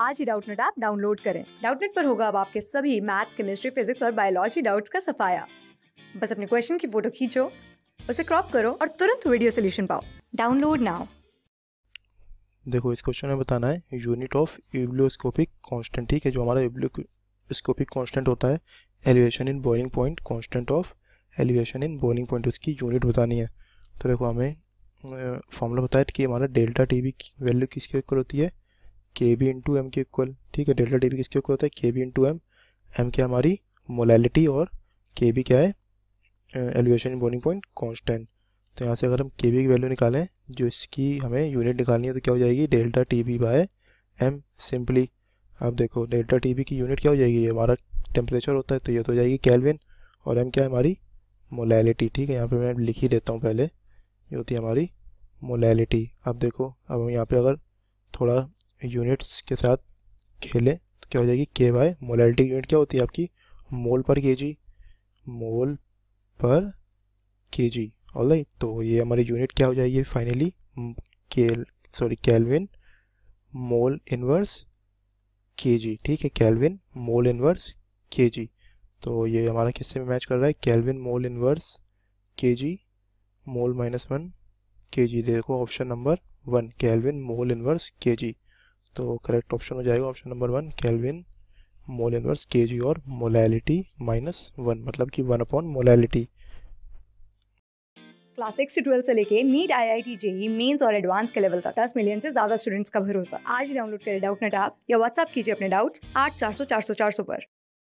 आज ही Doubtnut app download करें डाउटनेट पर होगा अब आपके सभी मैथ्स केमिस्ट्री फिजिक्स और बायोलॉजी डाउट्स का सफाया बस अपने क्वेश्चन की फोटो खींचो उसे क्रॉप करो और तुरंत वीडियो सोल्यूशन पाओ डाउनलोड नाउ देखो इस क्वेश्चन में बताना है यूनिट ऑफ यूब्लियोस्कोपिक कांस्टेंट ठीक है जो हमारा यूब्लियोस्कोपिक कांस्टेंट होता है elevation in boiling point constant of elevation in boiling point उसकी यूनिट बतानी है तो देखो हमें फॉर्मूला बताया कि हमारा डेल्टा टी की वैल्यू किसके इक्वल होती है के बी इंटू एम के इक्वल ठीक है डेल्टा डी बी किसके इक्वल होता है K B into M M क्या हमारी मोलैलिटी और के बी क्या है एलिवेशन बोर्निंग पॉइंट कॉन्स्टेंट तो यहाँ से अगर हम के बी की वैल्यू निकालें जो इसकी हमें यूनिट निकालनी है तो क्या हो जाएगी delta T B by M simply आप देखो डेल्टा टी बी की यूनिट क्या हो जाएगी ये हमारा टेम्परेचर होता है तो ये तो हो जाएगी कैलविन और एम क्या है हमारी मोलैलिटी ठीक है यहाँ पे मैं लिख ही देता हूँ पहले ये होती है हमारी मोलैलिटी आप देखो अब हम यहाँ पे अगर थोड़ा यूनिट्स के साथ खेलें तो क्या हो जाएगी के बाय मोलैलिटी यूनिट क्या होती है आपकी मोल पर के मोल पर के जी राइट तो ये हमारी यूनिट क्या हो जाएगी फाइनली केल sorry kelvin mole inverse K जी ठीक है kelvin mole inverse K G तो ये हमारा किससे में मैच कर रहा है कैलविन मोल इनवर्स के जी mole minus one K G देखो option number one kelvin mole inverse K G तो करेक्ट ऑप्शन हो जाएगा option number one kelvin mole inverse K G और मोलैलिटी माइनस वन मतलब कि one upon molality class six से twelfth से लेके NEET I I T JEE mains और एडवांस के लेवल तक दस मिलियन से ज्यादा स्टूडेंट्स का भरोसा आज डाउनलोड करें डाउट नेट ऐप या व्हाट्सअप कीजिए अपने डाउट्स आठ चार सौ चार सौ चार सौ पर